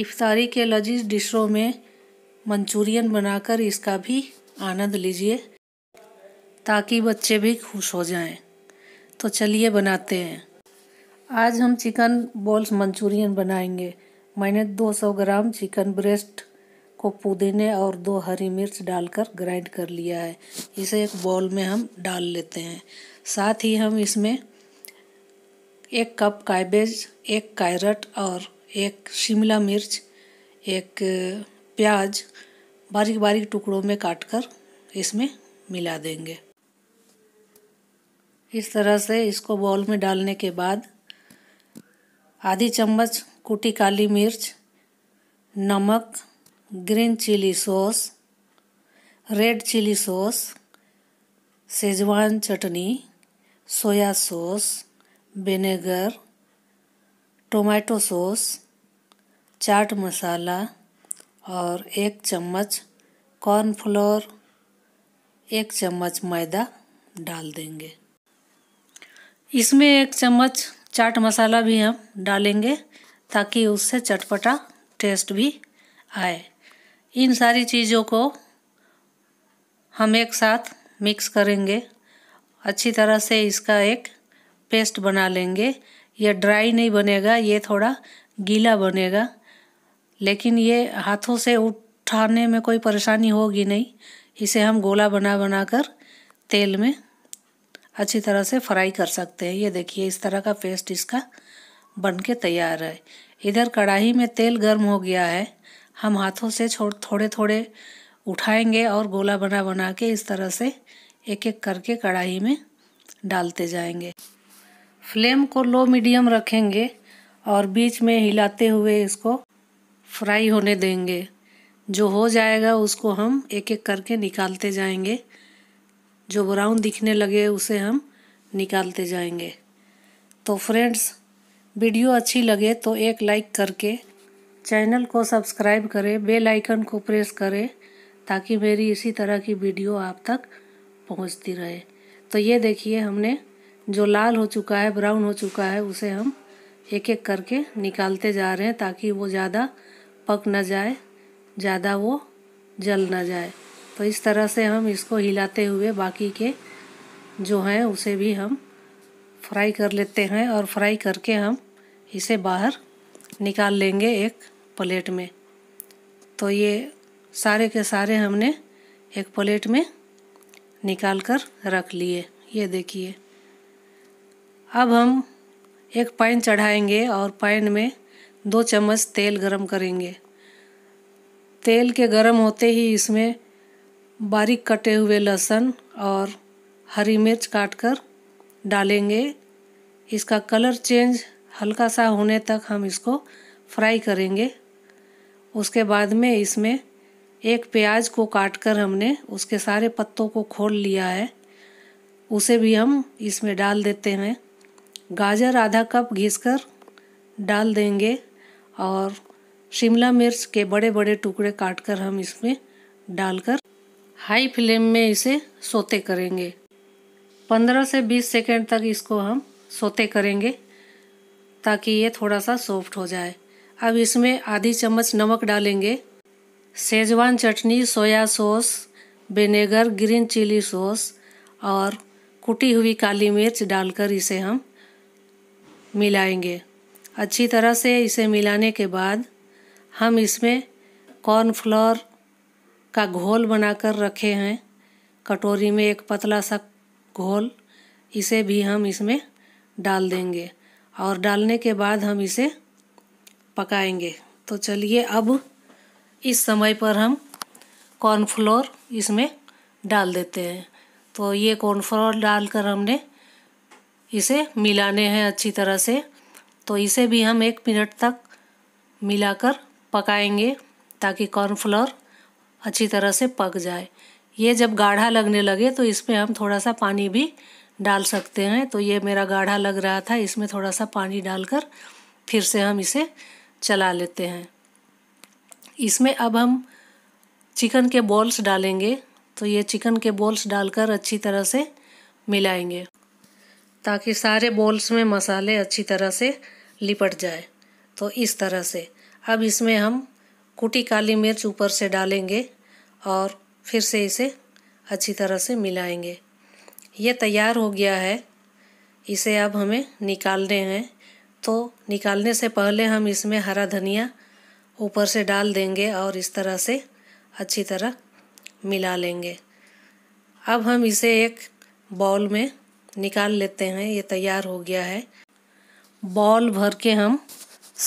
इफ्तारी के लजीज डिशों में मंचूरियन बनाकर इसका भी आनंद लीजिए ताकि बच्चे भी खुश हो जाएं। तो चलिए बनाते हैं आज हम चिकन बॉल्स मंचूरियन बनाएंगे मैंने 200 ग्राम चिकन ब्रेस्ट को पुदीने और दो हरी मिर्च डालकर ग्राइंड कर लिया है इसे एक बॉल में हम डाल लेते हैं साथ ही हम इसमें एक कप कायबेज एक कैरट और एक शिमला मिर्च एक प्याज बारीक बारीक टुकड़ों में काट कर इसमें मिला देंगे इस तरह से इसको बॉल में डालने के बाद आधी चम्मच कुटी काली मिर्च नमक green chilli sauce red chilli sauce Schezwan chutney soya sauce vinegar tomato sauce chaat masala और एक चम्मच कॉर्नफ्लोर एक चम्मच मैदा डाल देंगे इसमें एक चम्मच चाट मसाला भी हम डालेंगे ताकि उससे चटपटा टेस्ट भी आए इन सारी चीज़ों को हम एक साथ मिक्स करेंगे अच्छी तरह से इसका एक पेस्ट बना लेंगे यह ड्राई नहीं बनेगा ये थोड़ा गीला बनेगा लेकिन ये हाथों से उठाने में कोई परेशानी होगी नहीं इसे हम गोला बना बना कर तेल में अच्छी तरह से फ्राई कर सकते हैं ये देखिए इस तरह का पेस्ट इसका बन के तैयार है इधर कढ़ाई में तेल गर्म हो गया है हम हाथों से छोड़ थोड़े थोड़े उठाएंगे और गोला बना बना के इस तरह से एक एक करके कढ़ाई में डालते जाएंगे फ्लेम को लो मीडियम रखेंगे और बीच में हिलाते हुए इसको फ्राई होने देंगे जो हो जाएगा उसको हम एक एक करके निकालते जाएंगे जो ब्राउन दिखने लगे उसे हम निकालते जाएंगे तो फ्रेंड्स वीडियो अच्छी लगे तो एक लाइक करके चैनल को सब्सक्राइब करें बेल आइकन को प्रेस करें ताकि मेरी इसी तरह की वीडियो आप तक पहुंचती रहे तो ये देखिए हमने जो लाल हो चुका है ब्राउन हो चुका है उसे हम एक एक करके निकालते जा रहे हैं ताकि वो ज़्यादा पक ना जाए ज़्यादा वो जल ना जाए तो इस तरह से हम इसको हिलाते हुए बाकी के जो हैं उसे भी हम फ्राई कर लेते हैं और फ्राई करके हम इसे बाहर निकाल लेंगे एक प्लेट में तो ये सारे के सारे हमने एक प्लेट में निकाल कर रख लिए ये देखिए अब हम एक पैन चढ़ाएंगे और पैन में दो चम्मच तेल गरम करेंगे तेल के गरम होते ही इसमें बारीक कटे हुए लहसुन और हरी मिर्च काट कर डालेंगे इसका कलर चेंज हल्का सा होने तक हम इसको फ्राई करेंगे उसके बाद में इसमें एक प्याज को काट कर हमने उसके सारे पत्तों को खोल लिया है उसे भी हम इसमें डाल देते हैं गाजर आधा कप घिस कर डाल देंगे और शिमला मिर्च के बड़े बड़े टुकड़े काटकर हम इसमें डालकर हाई फ्लेम में इसे सोते करेंगे 15 से 20 सेकेंड तक इसको हम सोते करेंगे ताकि ये थोड़ा सा सॉफ्ट हो जाए अब इसमें आधी चम्मच नमक डालेंगे Schezwan chutney soya sauce vinegar green chilli sauce और कुटी हुई काली मिर्च डालकर इसे हम मिलाएंगे अच्छी तरह से इसे मिलाने के बाद हम इसमें कॉर्नफ्लोर का घोल बनाकर रखे हैं कटोरी में एक पतला सा घोल इसे भी हम इसमें डाल देंगे और डालने के बाद हम इसे पकाएंगे तो चलिए अब इस समय पर हम कॉर्नफ्लोर इसमें डाल देते हैं तो ये कॉर्नफ्लोर डालकर हमने इसे मिलाने हैं अच्छी तरह से तो इसे भी हम एक मिनट तक मिलाकर पकाएंगे ताकि कॉर्नफ्लोर अच्छी तरह से पक जाए ये जब गाढ़ा लगने लगे तो इसमें हम थोड़ा सा पानी भी डाल सकते हैं तो ये मेरा गाढ़ा लग रहा था इसमें थोड़ा सा पानी डालकर फिर से हम इसे चला लेते हैं इसमें अब हम चिकन के बॉल्स डालेंगे तो ये चिकन के बॉल्स डालकर अच्छी तरह से मिलाएंगे ताकि सारे बॉल्स में मसाले अच्छी तरह से लिपट जाए तो इस तरह से अब इसमें हम कुटी काली मिर्च ऊपर से डालेंगे और फिर से इसे अच्छी तरह से मिलाएंगे ये तैयार हो गया है इसे अब हमें निकालने हैं तो निकालने से पहले हम इसमें हरा धनिया ऊपर से डाल देंगे और इस तरह से अच्छी तरह मिला लेंगे अब हम इसे एक बाउल में निकाल लेते हैं ये तैयार हो गया है बॉल भर के हम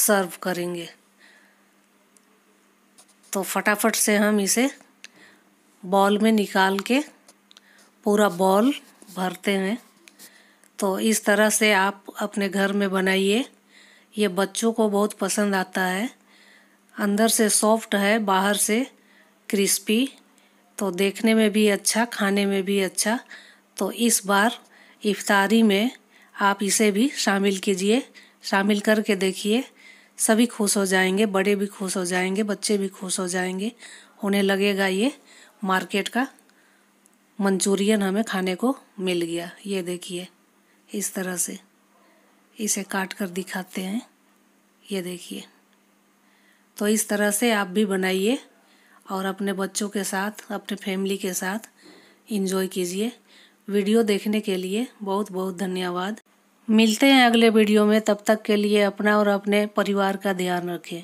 सर्व करेंगे तो फटाफट से हम इसे बॉल में निकाल के पूरा बॉल भरते हैं तो इस तरह से आप अपने घर में बनाइए ये बच्चों को बहुत पसंद आता है अंदर से सॉफ्ट है बाहर से क्रिस्पी तो देखने में भी अच्छा खाने में भी अच्छा तो इस बार इफ्तारी में आप इसे भी शामिल कीजिए शामिल करके देखिए सभी खुश हो जाएंगे बड़े भी खुश हो जाएंगे बच्चे भी खुश हो जाएंगे उन्हें लगेगा ये मार्केट का मंचूरियन हमें खाने को मिल गया ये देखिए इस तरह से इसे काट कर दिखाते हैं ये देखिए तो इस तरह से आप भी बनाइए और अपने बच्चों के साथ अपने फैमिली के साथ इन्जॉय कीजिए वीडियो देखने के लिए बहुत बहुत धन्यवाद मिलते हैं अगले वीडियो में तब तक के लिए अपना और अपने परिवार का ध्यान रखें